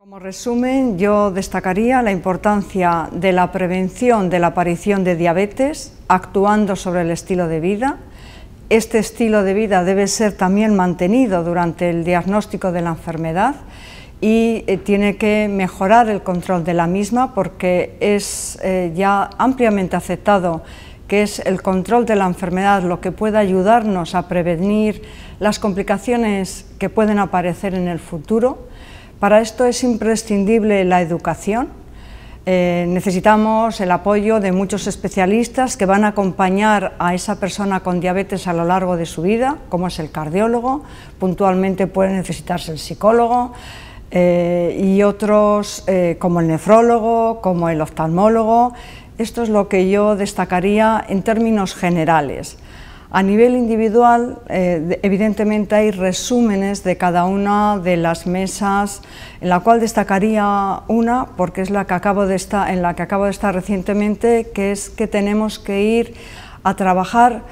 Como resumen, yo destacaría la importancia de la prevención de la aparición de diabetes, actuando sobre el estilo de vida. Este estilo de vida debe ser también mantenido durante el diagnóstico de la enfermedad y eh, tiene que mejorar el control de la misma porque es eh, ya ampliamente aceptado que es el control de la enfermedad lo que puede ayudarnos a prevenir las complicaciones que pueden aparecer en el futuro. Para esto es imprescindible la educación. Eh, necesitamos el apoyo de muchos especialistas que van a acompañar a esa persona con diabetes a lo largo de su vida, como es el cardiólogo, puntualmente puede necesitarse el psicólogo eh, y otros eh, como el nefrólogo, como el oftalmólogo. Esto es lo que yo destacaría en términos generales. A nivel individual, eh, evidentemente hay resúmenes de cada una de las mesas, en la cual destacaría una, porque es la que acabo de estar, en la que acabo de estar recientemente, que es que tenemos que ir a trabajar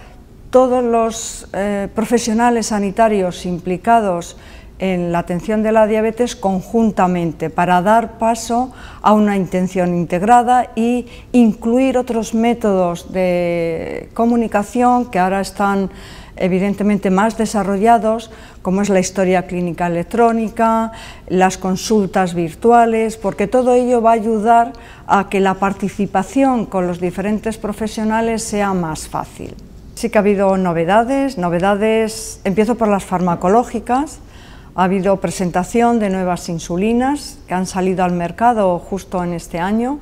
todos los eh, profesionales sanitarios implicados en la atención de la diabetes conjuntamente para dar paso a una intención integrada y incluir otros métodos de comunicación que ahora están evidentemente más desarrollados, como es la historia clínica electrónica, las consultas virtuales, porque todo ello va a ayudar a que la participación con los diferentes profesionales sea más fácil. Sí que ha habido novedades, novedades, empiezo por las farmacológicas, ha habido presentación de nuevas insulinas que han salido al mercado justo en este año.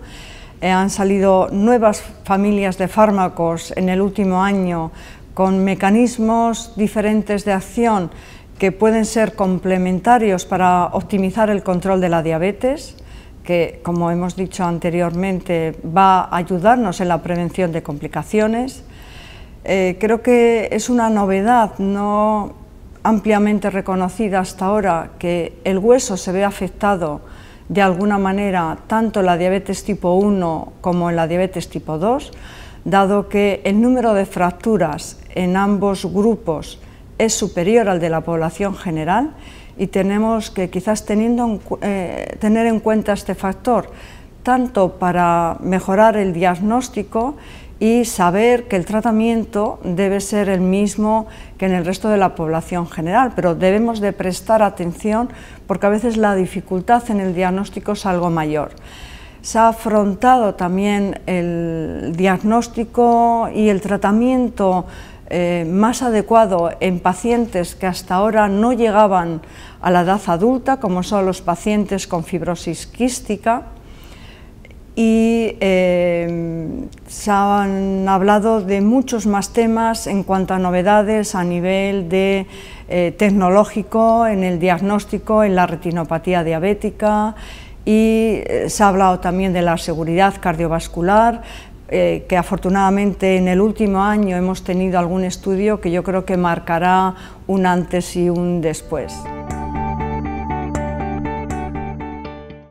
Eh, han salido nuevas familias de fármacos en el último año con mecanismos diferentes de acción que pueden ser complementarios para optimizar el control de la diabetes, que, como hemos dicho anteriormente, va a ayudarnos en la prevención de complicaciones. Eh, creo que es una novedad, no ampliamente reconocida hasta ahora que el hueso se ve afectado de alguna manera tanto en la diabetes tipo 1 como en la diabetes tipo 2, dado que el número de fracturas en ambos grupos es superior al de la población general y tenemos que quizás teniendo, eh, tener en cuenta este factor tanto para mejorar el diagnóstico y saber que el tratamiento debe ser el mismo que en el resto de la población general, pero debemos de prestar atención porque a veces la dificultad en el diagnóstico es algo mayor. Se ha afrontado también el diagnóstico y el tratamiento eh, más adecuado en pacientes que hasta ahora no llegaban a la edad adulta, como son los pacientes con fibrosis quística, y eh, se han hablado de muchos más temas en cuanto a novedades a nivel de, eh, tecnológico, en el diagnóstico, en la retinopatía diabética y eh, se ha hablado también de la seguridad cardiovascular, eh, que afortunadamente en el último año hemos tenido algún estudio que yo creo que marcará un antes y un después.